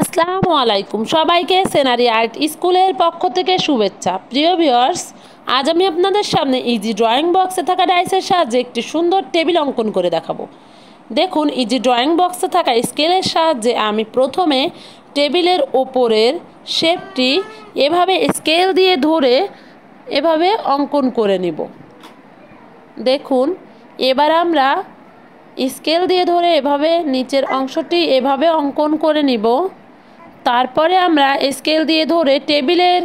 আসসালামু আলাইকুম সবাইকে সেনারি আর্ট স্কুলের পক্ষ থেকে শুভেচ্ছা প্রিয় ভিওর্স আজ আমি আপনাদের সামনে ইজি ড্রয়িং বক্সে থাকা ডাইসের সাহায্যে একটি সুন্দর টেবিল অঙ্কন করে দেখাবো দেখুন ইজি ড্রয়িং বক্সে থাকা স্কেলের সাহায্যে আমি প্রথমে টেবিলের ওপরের শেপটি এভাবে স্কেল দিয়ে ধরে এভাবে অঙ্কন করে নিব দেখুন এবার আমরা স্কেল দিয়ে ধরে এভাবে নিচের অংশটি এভাবে অঙ্কন করে নিব তারপরে আমরা স্কেল দিয়ে ধরে টেবিলের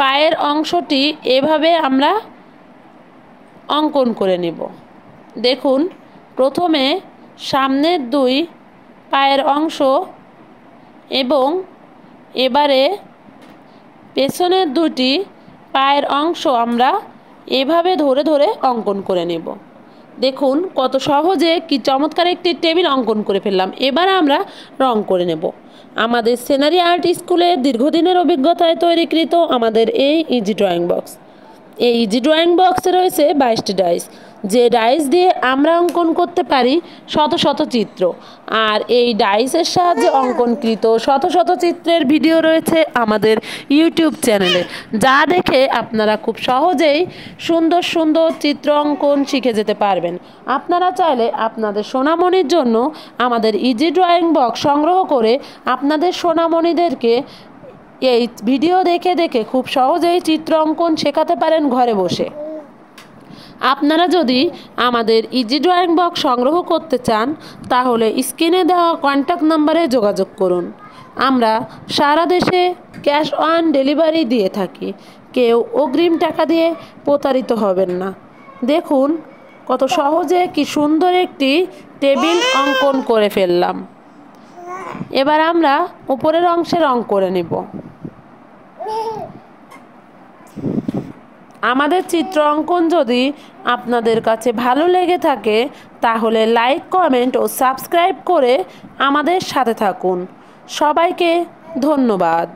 পায়ের অংশটি এভাবে আমরা অঙ্কন করে নেব দেখুন প্রথমে সামনের দুই পায়ের অংশ এবং এবারে পেছনের দুটি পায়ের অংশ আমরা এভাবে ধরে ধরে অঙ্কন করে নেব দেখুন কত সহজে কি চমৎকার একটি টেবিল অঙ্কন করে ফেললাম এবার আমরা রং করে নেব আমাদের সেনারি আর্ট স্কুলের দীর্ঘদিনের অভিজ্ঞতায় তৈরিকৃত আমাদের এই ইজি ড্রয়িং বক্স এই ইজি ড্রয়িং বক্সে রয়েছে বাইশটি ডাইস যে ডাইস দিয়ে আমরা অঙ্কন করতে পারি শত শত চিত্র আর এই ডাইসের সাহায্যে অঙ্কনকৃত শত শত চিত্রের ভিডিও রয়েছে আমাদের ইউটিউব চ্যানেলে যা দেখে আপনারা খুব সহজেই সুন্দর সুন্দর চিত্র অঙ্কন শিখে যেতে পারবেন আপনারা চাইলে আপনাদের সোনামণির জন্য আমাদের ইজি ড্রয়িং বক্স সংগ্রহ করে আপনাদের সোনামণিদেরকে এই ভিডিও দেখে দেখে খুব সহজেই চিত্র অঙ্কন শেখাতে পারেন ঘরে বসে আপনারা যদি আমাদের ইজি ড্রয়িং বক্স সংগ্রহ করতে চান তাহলে স্ক্রিনে দেওয়া কন্ট্যাক্ট নাম্বারে যোগাযোগ করুন আমরা সারা দেশে ক্যাশ অন ডেলিভারি দিয়ে থাকি কেউ অগ্রিম টাকা দিয়ে প্রতারিত হবেন না দেখুন কত সহজে কি সুন্দর একটি টেবিল অঙ্কন করে ফেললাম এবার আমরা উপরের অংশে রং করে নেব আমাদের চিত্র অঙ্কন যদি আপনাদের কাছে ভালো লেগে থাকে তাহলে লাইক কমেন্ট ও সাবস্ক্রাইব করে আমাদের সাথে থাকুন সবাইকে ধন্যবাদ